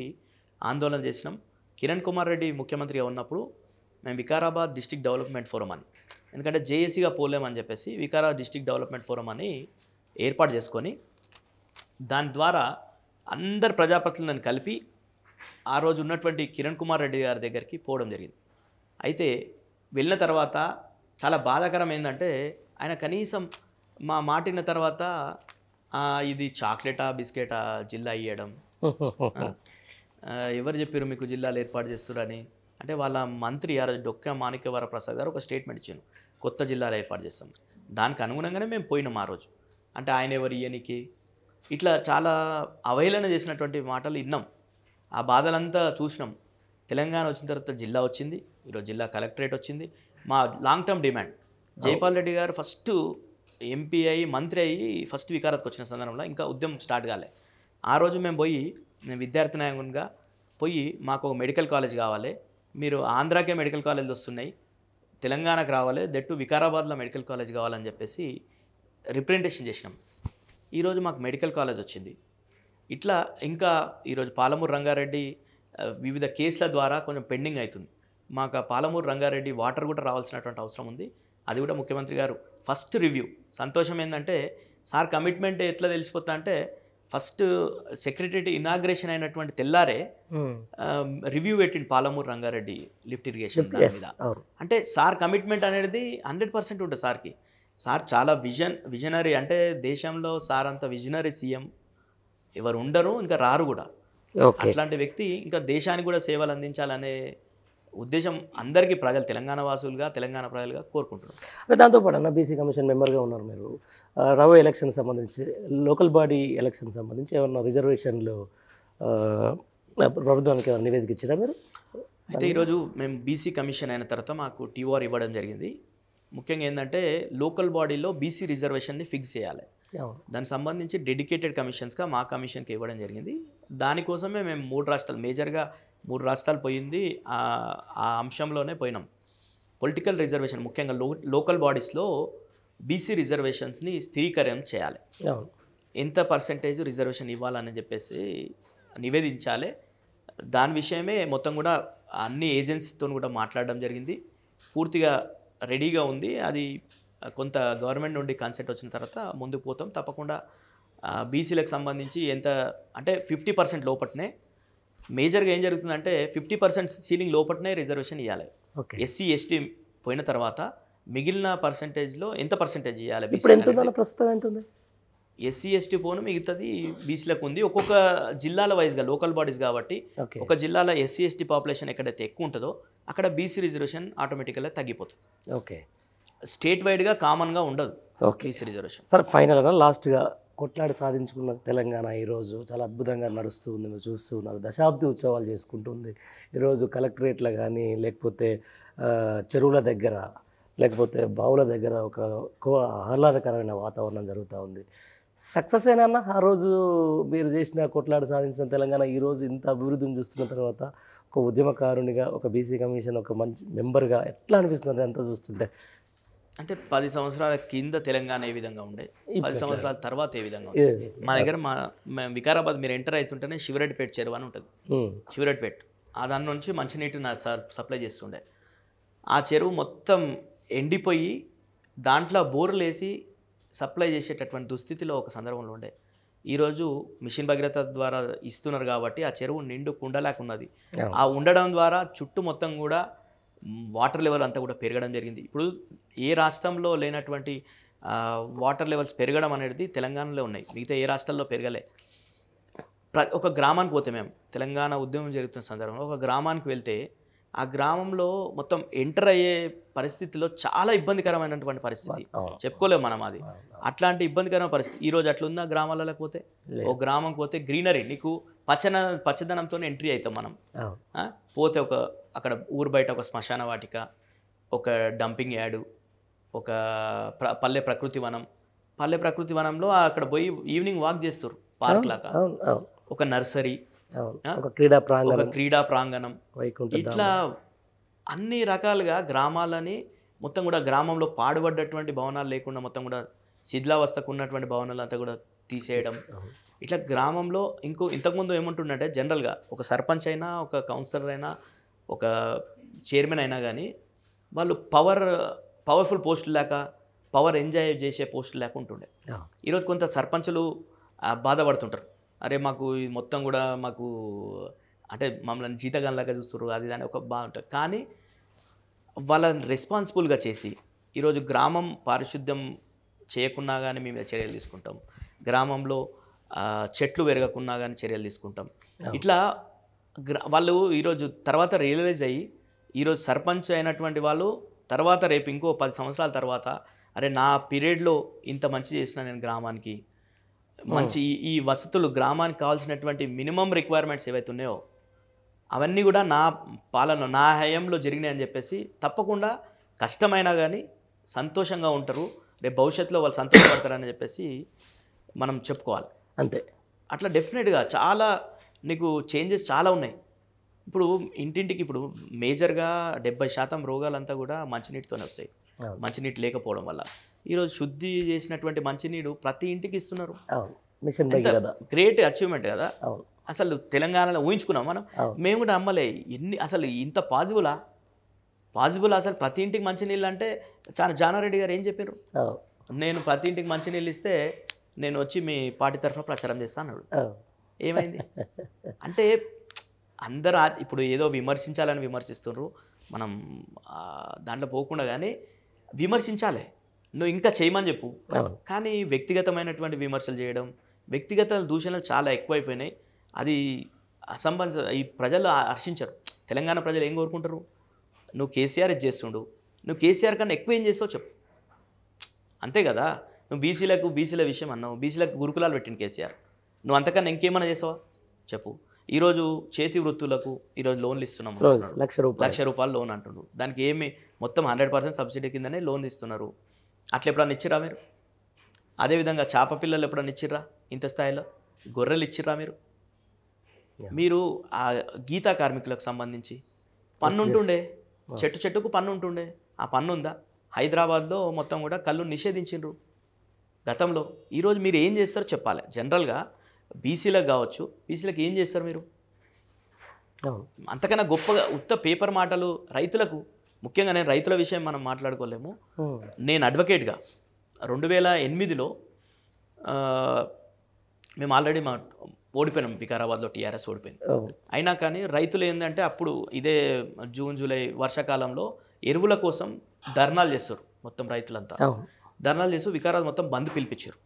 ఆందోళన చేసినాం కిరణ్ కుమార్ రెడ్డి ముఖ్యమంత్రిగా ఉన్నప్పుడు మేము వికారాబాద్ డిస్టిక్ డెవలప్మెంట్ ఫోరం అని ఎందుకంటే జేఏసీగా పోలేమని చెప్పేసి వికారాబాద్ డిస్టిక్ డెవలప్మెంట్ ఫోరం అని ఏర్పాటు చేసుకొని దాని ద్వారా అందరు ప్రజాప్రతినిధులను కలిపి ఆ రోజు ఉన్నటువంటి కిరణ్ కుమార్ రెడ్డి గారి దగ్గరికి పోవడం జరిగింది అయితే వెళ్ళిన తర్వాత చాలా బాధాకరం ఏంటంటే ఆయన కనీసం మా మాటిన తర్వాత ఇది చాక్లెటా బిస్కెటా జిల్లా ఇవ్వడం ఎవరు చెప్పారు మీకు జిల్లాలు ఏర్పాటు చేస్తారని అంటే వాళ్ళ మంత్రి రోజు డొక్క మాణిక్యవర ప్రసాద్ గారు ఒక స్టేట్మెంట్ ఇచ్చాను కొత్త జిల్లాలు ఏర్పాటు చేస్తాం దానికి అనుగుణంగానే మేము పోయినాం ఆ రోజు అంటే ఆయన ఎవరు ఇయనికి ఇట్లా చాలా అవహేళన చేసినటువంటి మాటలు విన్నాం ఆ బాధలంతా చూసినాం తెలంగాణ వచ్చిన తర్వాత జిల్లా వచ్చింది ఈరోజు జిల్లా కలెక్టరేట్ వచ్చింది మా long term demand Jaipal Reddy garu first MP అయ్యి మంత్రి అయ్యి ఫస్ట్ వికారాత్కి వచ్చిన సందర్భంలో ఇంకా ఉద్యమం స్టార్ట్ కాలే ఆ రోజు మేము పోయి మేము విద్యార్థి నాయకునిగా పోయి మాకు ఒక మెడికల్ కాలేజ్ కావాలి మీరు ఆంధ్రాకే మెడికల్ కాలేజ్ వస్తున్నాయి తెలంగాణకు రావాలి దట్టు వికారాబాద్లో మెడికల్ కాలేజ్ కావాలని చెప్పేసి రిప్రజెంటేషన్ చేసినాం ఈరోజు మాకు మెడికల్ కాలేజ్ వచ్చింది ఇట్లా ఇంకా ఈరోజు పాలమూరు రంగారెడ్డి వివిధ కేసుల ద్వారా కొంచెం పెండింగ్ అవుతుంది మాకు పాలమూరు రంగారెడ్డి వాటర్ కూడా రావాల్సినటువంటి అవసరం ఉంది అది కూడా ముఖ్యమంత్రి గారు ఫస్ట్ రివ్యూ సంతోషం ఏంటంటే సార్ కమిట్మెంట్ ఎట్లా తెలిసిపోతా అంటే ఫస్ట్ సెక్రటరీ ఇనాగ్రేషన్ అయినటువంటి తెల్లారే రివ్యూ పెట్టింది పాలమూరు రంగారెడ్డి లిఫ్ట్ ఇరిగేషన్ మీద అంటే సార్ కమిట్మెంట్ అనేది హండ్రెడ్ పర్సెంట్ ఉంటుంది సార్కి సార్ చాలా విజన్ విజనరీ అంటే దేశంలో సార్ అంత విజనరీ సీఎం ఎవరు ఉండరు ఇంకా రారు కూడా అట్లాంటి వ్యక్తి ఇంకా దేశానికి కూడా సేవలు అందించాలనే ఉద్దేశం అందరికీ ప్రజలు తెలంగాణ వాసులుగా తెలంగాణ ప్రజలుగా కోరుకుంటున్నాం అంటే దాంతోపాటు అన్న బీసీ కమిషన్ మెంబర్గా ఉన్నారు మీరు రవో ఎలక్షన్ సంబంధించి లోకల్ బాడీ ఎలక్షన్ సంబంధించి ఏమన్నా రిజర్వేషన్లు ప్రభుత్వానికి నివేదిక ఇచ్చారా మీరు అయితే ఈరోజు మేము బీసీ కమిషన్ అయిన తర్వాత మాకు టీఓఆర్ ఇవ్వడం జరిగింది ముఖ్యంగా ఏంటంటే లోకల్ బాడీలో బీసీ రిజర్వేషన్ని ఫిక్స్ చేయాలి దానికి సంబంధించి డెడికేటెడ్ కమిషన్స్గా మా కమిషన్కి ఇవ్వడం జరిగింది దానికోసమే మేము మూడు రాష్ట్రాలు మేజర్గా మూడు రాష్ట్రాలు పోయింది ఆ అంశంలోనే పోయినాం పొలిటికల్ రిజర్వేషన్ ముఖ్యంగా లో లోకల్ బాడీస్లో బీసీ రిజర్వేషన్స్ని స్థిరీకరణ చేయాలి ఎంత పర్సంటేజ్ రిజర్వేషన్ ఇవ్వాలని చెప్పేసి నివేదించాలి దాని విషయమే మొత్తం కూడా అన్ని ఏజెన్సీతో కూడా మాట్లాడడం జరిగింది పూర్తిగా రెడీగా ఉంది అది కొంత గవర్నమెంట్ నుండి కాన్సెప్ట్ వచ్చిన తర్వాత ముందుకు పోతాం తప్పకుండా బీసీలకు సంబంధించి ఎంత అంటే ఫిఫ్టీ పర్సెంట్ లోపట్నే మేజర్గా ఏం జరుగుతుందంటే ఫిఫ్టీ పర్సెంట్ సీలింగ్ లోపలనే రిజర్వేషన్ ఇవ్వాలి ఎస్సీ ఎస్టీ పోయిన తర్వాత మిగిలిన పర్సంటేజ్లో ఎంత పర్సంటేజ్ ఇవ్వాలి ఎంత ప్రస్తుతం ఎస్సీ ఎస్టీ పోను మిగుతుంది బీసీలకు ఉంది ఒక్కొక్క జిల్లాల వైజ్గా లోకల్ బాడీస్ కాబట్టి ఒక జిల్లాలో ఎస్సీ ఎస్టీ పాపులేషన్ ఎక్కడైతే ఎక్కువ ఉంటుందో అక్కడ బీసీ రిజర్వేషన్ ఆటోమేటిక్గా తగ్గిపోతుంది ఓకే స్టేట్ వైడ్గా కామన్గా ఉండదు బీసీ రిజర్వేషన్ సార్ ఫైనల్గా లాస్ట్గా కొట్లాడి సాధించుకున్న తెలంగాణ ఈరోజు చాలా అద్భుతంగా నడుస్తూ ఉంది చూస్తూ ఉన్నారు దశాబ్ది ఉత్సవాలు చేసుకుంటుంది ఈరోజు కలెక్టరేట్లో కానీ లేకపోతే చెరువుల దగ్గర లేకపోతే బావుల దగ్గర ఒక ఆహ్లాదకరమైన వాతావరణం జరుగుతూ ఉంది సక్సెస్ అయినా ఆ రోజు మీరు చేసిన కొట్లాడి సాధించిన తెలంగాణ ఈరోజు ఇంత అభివృద్ధిని చూస్తున్న తర్వాత ఒక ఉద్యమకారునిగా ఒక బీసీ కమిషన్ ఒక మంచి మెంబర్గా ఎట్లా అనిపిస్తుంది అంతా చూస్తుంటే అంటే పది సంవత్సరాల కింద తెలంగాణ ఏ విధంగా ఉండే పది సంవత్సరాల తర్వాత ఏ విధంగా మా దగ్గర మా వికారాబాద్ మీరు ఎంటర్ అవుతుంటేనే శివరెడ్డిపేట చెరువు అని ఉంటుంది శివరెడ్డిపేట ఆ దాని నుంచి మంచినీటి సప్లై చేస్తుండే ఆ చెరువు మొత్తం ఎండిపోయి దాంట్లో బోర్లు వేసి సప్లై చేసేటటువంటి దుస్థితిలో ఒక సందర్భంలో ఉండే ఈరోజు మిషన్ భగీరథ ద్వారా ఇస్తున్నారు కాబట్టి ఆ చెరువు నిండు కుండలేకున్నది ఉన్నది ఆ ఉండడం ద్వారా చుట్టూ మొత్తం కూడా వాటర్ లెవెల్ అంతా కూడా పెరగడం జరిగింది ఇప్పుడు ఏ రాష్ట్రంలో లేనటువంటి వాటర్ లెవెల్స్ పెరగడం అనేది తెలంగాణలో ఉన్నాయి మిగతా ఏ రాష్ట్రాల్లో పెరగలే ప్ర ఒక గ్రామానికి పోతే మేము తెలంగాణ ఉద్యమం జరుగుతున్న సందర్భంలో ఒక గ్రామానికి వెళ్తే ఆ గ్రామంలో మొత్తం ఎంటర్ అయ్యే పరిస్థితిలో చాలా ఇబ్బందికరమైనటువంటి పరిస్థితి చెప్పుకోలేము మనం అది అట్లాంటి ఇబ్బందికరమైన పరిస్థితి ఈ రోజు అట్లుందా గ్రామాలలో పోతే ఒక గ్రామం పోతే గ్రీనరీ నీకు పచ్చన పచ్చదనంతో ఎంట్రీ అవుతాం మనం పోతే ఒక అక్కడ ఊరు బయట ఒక శ్మశాన వాటిక ఒక డంపింగ్ యార్డు ఒక ప్ర పల్లె ప్రకృతి వనం పల్లె ప్రకృతి వనంలో అక్కడ పోయి ఈవినింగ్ వాక్ చేస్తారు పార్క్ లాగా ఒక నర్సరీ ఒక క్రీడా ప్రాంగణం ఒక క్రీడా ప్రాంగణం ఇట్లా అన్ని రకాలుగా గ్రామాలని మొత్తం కూడా గ్రామంలో పాడుబడ్డటువంటి భవనాలు లేకుండా మొత్తం కూడా శిథిలావస్థకు ఉన్నటువంటి భవనాలు అంతా కూడా తీసేయడం ఇట్లా గ్రామంలో ఇంకో ఇంతకుముందు ఏముంటుందంటే జనరల్గా ఒక సర్పంచ్ అయినా ఒక కౌన్సిలర్ అయినా ఒక చైర్మన్ అయినా కానీ వాళ్ళు పవర్ పవర్ఫుల్ పోస్టులు లేక పవర్ ఎంజాయ్ చేసే పోస్టులు లేక ఉంటుండే ఈరోజు కొంత సర్పంచులు బాధపడుతుంటారు అరే మాకు మొత్తం కూడా మాకు అంటే మమ్మల్ని జీతగానలాగా చూస్తారు అది దాని ఒక బాగుంటుంది కానీ వాళ్ళని రెస్పాన్సిబుల్గా చేసి ఈరోజు గ్రామం పారిశుద్ధ్యం చేయకున్నా కానీ మేము చర్యలు తీసుకుంటాం గ్రామంలో చెట్లు పెరగకున్నా కానీ చర్యలు తీసుకుంటాం ఇట్లా వాళ్ళు ఈరోజు తర్వాత రియలైజ్ అయ్యి ఈరోజు సర్పంచ్ అయినటువంటి వాళ్ళు తర్వాత రేపు ఇంకో పది సంవత్సరాల తర్వాత అరే నా పీరియడ్లో ఇంత మంచి చేసిన నేను గ్రామానికి మంచి ఈ వసతులు గ్రామానికి కావాల్సినటువంటి మినిమం రిక్వైర్మెంట్స్ ఏవైతే ఉన్నాయో అవన్నీ కూడా నా పాలన నా హయంలో జరిగినాయని చెప్పేసి తప్పకుండా కష్టమైనా కానీ సంతోషంగా ఉంటారు రేపు భవిష్యత్తులో వాళ్ళు సంతోషపడతారని చెప్పేసి మనం చెప్పుకోవాలి అంతే అట్లా డెఫినెట్గా చాలా నీకు చేంజెస్ చాలా ఉన్నాయి ఇప్పుడు ఇంటింటికి ఇప్పుడు మేజర్గా డెబ్బై శాతం రోగాలంతా కూడా మంచినీటితోనే వస్తాయి మంచినీటి లేకపోవడం వల్ల ఈరోజు శుద్ధి చేసినటువంటి మంచినీడు ప్రతి ఇంటికి ఇస్తున్నారు గ్రేట్ అచీవ్మెంట్ కదా అసలు తెలంగాణలో ఊహించుకున్నాం మనం మేము కూడా అమ్మలే ఎన్ని అసలు ఇంత పాజిబులా పాజిబుల్ అసలు ప్రతి ఇంటికి మంచినీళ్ళు అంటే చాలా జానారెడ్డి గారు ఏం చెప్పారు నేను ప్రతి ఇంటికి మంచినీళ్ళు ఇస్తే నేను వచ్చి మీ పార్టీ తరఫున ప్రచారం చేస్తాను ఏమైంది అంటే అందరు ఇప్పుడు ఏదో విమర్శించాలని విమర్శిస్తున్నారు మనం దాంట్లో పోకుండా కానీ విమర్శించాలి నువ్వు ఇంకా చేయమని చెప్పు కానీ వ్యక్తిగతమైనటువంటి విమర్శలు చేయడం వ్యక్తిగత దూషణలు చాలా ఎక్కువైపోయినాయి అది అసంబంధ ఈ ప్రజలు హర్షించరు తెలంగాణ ప్రజలు ఏం కోరుకుంటారు నువ్వు కేసీఆర్ చేస్తుండు నువ్వు కేసీఆర్ కన్నా ఎక్కువ ఏం చేస్తావు చెప్పు అంతే కదా నువ్వు బీసీలకు బీసీల విషయం అన్నావు బీసీలకు గురుకులాలు పెట్టింది కేసీఆర్ నువ్వు అంతకన్నా ఇంకేమైనా చేసావా చెప్పు ఈరోజు చేతి వృత్తులకు ఈరోజు లోన్లు ఇస్తున్నాము లక్ష రూపాయలు లక్ష రూపాయలు లోన్ అంటున్నారు దానికి ఏమి మొత్తం హండ్రెడ్ పర్సెంట్ సబ్సిడీ కిందనే లోన్ ఇస్తున్నారు అట్లా ఎప్పుడన్నా ఇచ్చిరా మీరు అదేవిధంగా చేప పిల్లలు ఎప్పుడన్నా ఇచ్చిర్రా ఇంత స్థాయిలో గొర్రెలు ఇచ్చిర్రా మీరు మీరు ఆ గీతా కార్మికులకు సంబంధించి పన్ను ఉంటుండే చెట్టు చెట్టుకు పన్ను ఉంటుండే ఆ పన్ను ఉందా హైదరాబాద్లో మొత్తం కూడా కళ్ళు నిషేధించిండ్రు గతంలో ఈరోజు మీరు ఏం చేస్తారో చెప్పాలి జనరల్గా బీసీలకు కావచ్చు బీసీలకు ఏం చేస్తారు మీరు అంతకన్నా గొప్పగా ఉత్త పేపర్ మాటలు రైతులకు ముఖ్యంగా నేను రైతుల విషయం మనం మాట్లాడుకోలేము నేను అడ్వకేట్గా రెండు వేల ఎనిమిదిలో మేము ఆల్రెడీ మా ఓడిపోయినాం వికారాబాద్లో టీఆర్ఎస్ ఓడిపోయింది అయినా కానీ రైతులు ఏంటంటే అప్పుడు ఇదే జూన్ జూలై వర్షాకాలంలో ఎరువుల కోసం ధర్నాలు చేస్తారు మొత్తం రైతులంతా ధర్నాలు చేస్తూ వికారాబాద్ మొత్తం బంద్ పిలిపించారు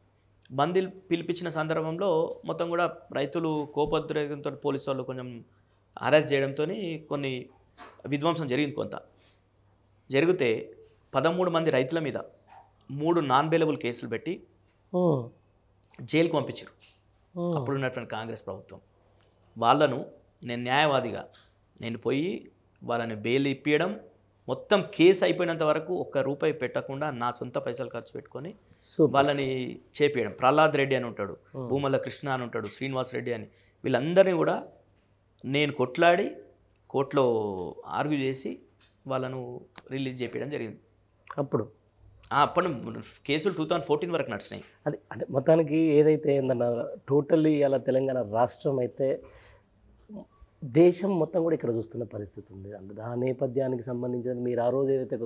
బందీలు పిలిపించిన సందర్భంలో మొత్తం కూడా రైతులు కోపోద్రేకంతో పోలీసు వాళ్ళు కొంచెం అరెస్ట్ చేయడంతో కొన్ని విధ్వంసం జరిగింది కొంత జరిగితే పదమూడు మంది రైతుల మీద మూడు నాన్ బెలబుల్ కేసులు పెట్టి జైలుకు పంపించారు అప్పుడున్నటువంటి కాంగ్రెస్ ప్రభుత్వం వాళ్ళను నేను న్యాయవాదిగా నేను పోయి వాళ్ళని బెయిల్ ఇప్పించడం మొత్తం కేసు అయిపోయినంత వరకు ఒక్క రూపాయి పెట్టకుండా నా సొంత పైసలు ఖర్చు పెట్టుకొని వాళ్ళని చేపేయడం ప్రహ్లాద్ రెడ్డి అని ఉంటాడు భూమల్ల కృష్ణ అని ఉంటాడు శ్రీనివాస్ రెడ్డి అని వీళ్ళందరినీ కూడా నేను కొట్లాడి కోర్టులో ఆర్గ్యూ చేసి వాళ్ళను రిలీజ్ చేపించడం జరిగింది అప్పుడు అప్పుడు కేసులు టూ థౌజండ్ ఫోర్టీన్ వరకు నడిచినాయి అది అంటే మొత్తానికి ఏదైతే ఏందన్నారు టోటల్లీ అలా తెలంగాణ రాష్ట్రం అయితే దేశం మొత్తం కూడా ఇక్కడ చూస్తున్న పరిస్థితి ఉంది అందులో ఆ నేపథ్యానికి సంబంధించిన మీరు ఆ రోజు ఏదైతే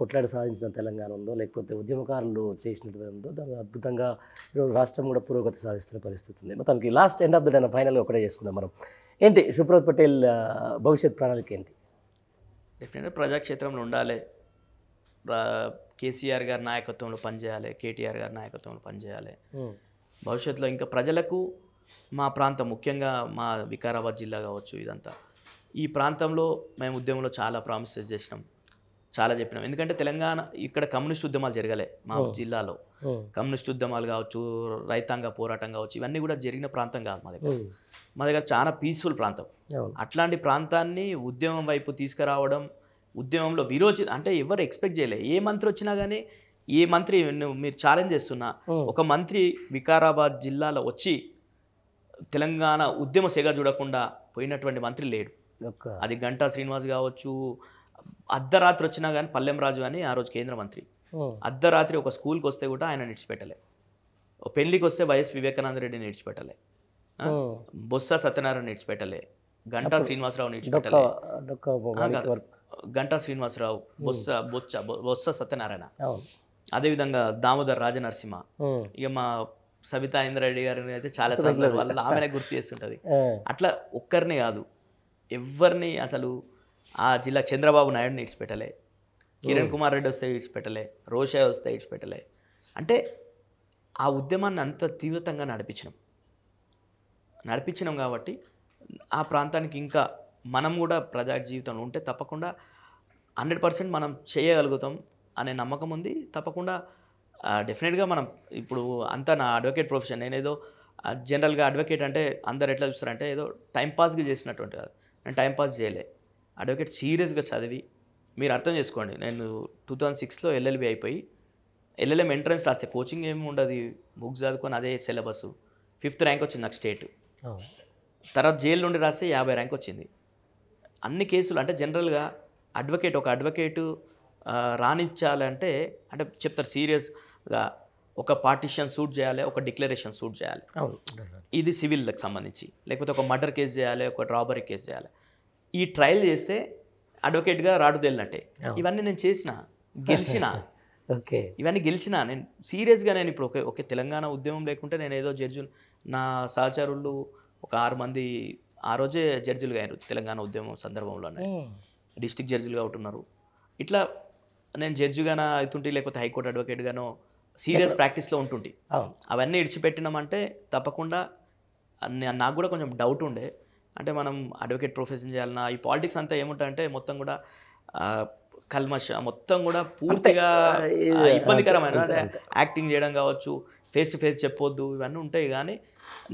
కొట్లాడి సాధించిన తెలంగాణ ఉందో లేకపోతే ఉద్యమకారులు చేసినట్టు ఉందో దాని అద్భుతంగా ఈరోజు రాష్ట్రం కూడా పురోగతి సాధిస్తున్న పరిస్థితి ఉంది మొత్తానికి last end of the day ఫైనల్గా ఒకటే చేసుకున్నాం మనం ఏంటి సుప్రత్ పటేల్ భవిష్యత్ ప్రణాళిక ఏంటి డెఫినెట్గా ప్రజాక్షేత్రంలో ఉండాలి కేసీఆర్ గారి నాయకత్వంలో పనిచేయాలి కేటీఆర్ గారి నాయకత్వంలో పనిచేయాలి భవిష్యత్తులో ఇంకా ప్రజలకు మా ప్రాంతం ముఖ్యంగా మా వికారాబాద్ జిల్లా కావచ్చు ఇదంతా ఈ ప్రాంతంలో మేము ఉద్యమంలో చాలా ప్రామిసెస్ చేసినాం చాలా చెప్పినాం ఎందుకంటే తెలంగాణ ఇక్కడ కమ్యూనిస్ట్ ఉద్యమాలు జరగలే మా జిల్లాలో కమ్యూనిస్ట్ ఉద్యమాలు కావచ్చు రైతాంగ పోరాటం కావచ్చు ఇవన్నీ కూడా జరిగిన ప్రాంతం కాదు మా దగ్గర మా దగ్గర చాలా పీస్ఫుల్ ప్రాంతం అట్లాంటి ప్రాంతాన్ని ఉద్యమం వైపు తీసుకురావడం ఉద్యమంలో విరోచి అంటే ఎవరు ఎక్స్పెక్ట్ చేయలే ఏ మంత్రి వచ్చినా కానీ ఏ మంత్రి మీరు ఛాలెంజ్ చేస్తున్నా ఒక మంత్రి వికారాబాద్ జిల్లాలో వచ్చి తెలంగాణ ఉద్యమ సేగ చూడకుండా పోయినటువంటి మంత్రి లేడు అది గంటా శ్రీనివాస్ కావచ్చు అర్ధరాత్రి వచ్చినా కానీ పల్లెం రాజు అని ఆ రోజు కేంద్ర మంత్రి అర్ధరాత్రి ఒక స్కూల్కి వస్తే కూడా ఆయన నిడిచిపెట్టలే పెళ్లికి వస్తే వైఎస్ వివేకానంద రెడ్డి నిడిచిపెట్టలే బొత్స సత్యనారాయణ నిడిచిపెట్టలే గంటా శ్రీనివాసరావు నిడిచిపెట్టలే గంటా శ్రీనివాసరావు బొత్స బొత్స బొత్స సత్యనారాయణ అదేవిధంగా దామోదర్ రాజనరసింహ ఇక మా సబితా రెడ్డి గారిని అయితే చాలా చదువుతారు వాళ్ళు ఆమెనే గుర్తు చేస్తుంటుంది అట్లా ఒక్కరిని కాదు ఎవరిని అసలు ఆ జిల్లా చంద్రబాబు నాయుడుని ఇడిచిపెట్టలే కిరణ్ కుమార్ రెడ్డి వస్తే ఇడిచిపెట్టలే రోషా వస్తే ఇడిచిపెట్టలే అంటే ఆ ఉద్యమాన్ని అంత తీవ్రతంగా నడిపించినాం నడిపించినాం కాబట్టి ఆ ప్రాంతానికి ఇంకా మనం కూడా ప్రజా జీవితంలో ఉంటే తప్పకుండా హండ్రెడ్ పర్సెంట్ మనం చేయగలుగుతాం అనే నమ్మకం ఉంది తప్పకుండా డెఫినెట్గా మనం ఇప్పుడు అంతా నా అడ్వకేట్ ప్రొఫెషన్ నేనేదో జనరల్గా అడ్వకేట్ అంటే అందరు ఎట్లా చూస్తారంటే ఏదో టైంపాస్గా చేసినటువంటి కాదు నేను టైంపాస్ చేయలే అడ్వకేట్ సీరియస్గా చదివి మీరు అర్థం చేసుకోండి నేను టూ థౌజండ్ సిక్స్లో ఎల్ఎల్బి అయిపోయి ఎల్ఎల్ఎం ఎంట్రన్స్ రాస్తే కోచింగ్ ఏమి ఉండదు బుక్స్ చదువుకొని అదే సిలబస్ ఫిఫ్త్ ర్యాంక్ వచ్చింది నాకు స్టేట్ తర్వాత జైలు నుండి రాస్తే యాభై ర్యాంక్ వచ్చింది అన్ని కేసులు అంటే జనరల్గా అడ్వకేట్ ఒక అడ్వకేటు రాణించాలంటే అంటే చెప్తారు సీరియస్ ఒక పార్టిషన్ సూట్ చేయాలి ఒక డిక్లరేషన్ సూట్ చేయాలి ఇది సివిల్కి సంబంధించి లేకపోతే ఒక మర్డర్ కేసు చేయాలి ఒక రాబరీ కేసు చేయాలి ఈ ట్రయల్ చేస్తే అడ్వకేట్గా రాడు తేలినట్టే ఇవన్నీ నేను చేసిన గెలిచిన ఓకే ఇవన్నీ గెలిచిన నేను సీరియస్గా నేను ఇప్పుడు ఓకే ఓకే తెలంగాణ ఉద్యమం లేకుంటే నేను ఏదో జడ్జి నా సహచరులు ఒక ఆరు మంది ఆ రోజే జడ్జిలుగా అయినారు తెలంగాణ ఉద్యమం సందర్భంలోనే డిస్టిక్ జడ్జిలుగా అవుతున్నారు ఇట్లా నేను జడ్జిగానో అవుతుంటే లేకపోతే హైకోర్టు అడ్వకేట్గానో సీరియస్ ప్రాక్టీస్లో ఉంటుంటే అవన్నీ విడిచిపెట్టినామంటే తప్పకుండా నాకు కూడా కొంచెం డౌట్ ఉండే అంటే మనం అడ్వకేట్ ప్రొఫెషన్ చేయాలన్నా ఈ పాలిటిక్స్ అంతా ఏముంటాయంటే మొత్తం కూడా కల్మష మొత్తం కూడా పూర్తిగా ఇబ్బందికరమైన యాక్టింగ్ చేయడం కావచ్చు ఫేస్ టు ఫేస్ చెప్పొద్దు ఇవన్నీ ఉంటాయి కానీ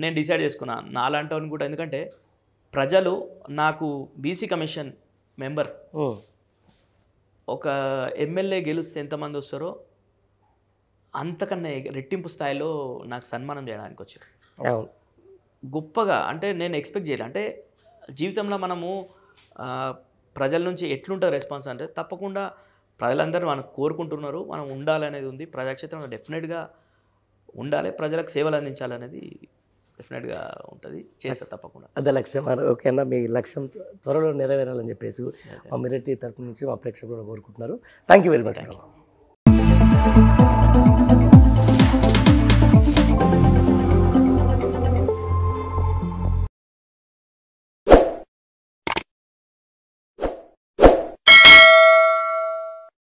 నేను డిసైడ్ చేసుకున్నాను నాలాంటి కూడా ఎందుకంటే ప్రజలు నాకు బీసీ కమిషన్ మెంబర్ ఒక ఎమ్మెల్యే గెలిస్తే ఎంతమంది వస్తారో అంతకన్నా రెట్టింపు స్థాయిలో నాకు సన్మానం చేయడానికి వచ్చింది గొప్పగా అంటే నేను ఎక్స్పెక్ట్ చేయలే అంటే జీవితంలో మనము ప్రజల నుంచి ఎట్లుంటుంది రెస్పాన్స్ అంటే తప్పకుండా ప్రజలందరూ మనం కోరుకుంటున్నారు మనం ఉండాలనేది ఉంది ప్రజాక్షేత్రంలో డెఫినెట్గా ఉండాలి ప్రజలకు సేవలు అందించాలనేది డెఫినెట్గా ఉంటుంది చేస్తారు తప్పకుండా అదే లక్ష్యం ఓకేనా మీ లక్ష్యం త్వరలో నెరవేరాలని చెప్పేసి మా మిరటి తరపు నుంచి మా ప్రేక్షకులు కోరుకుంటున్నారు థ్యాంక్ యూ వెరీ మచ్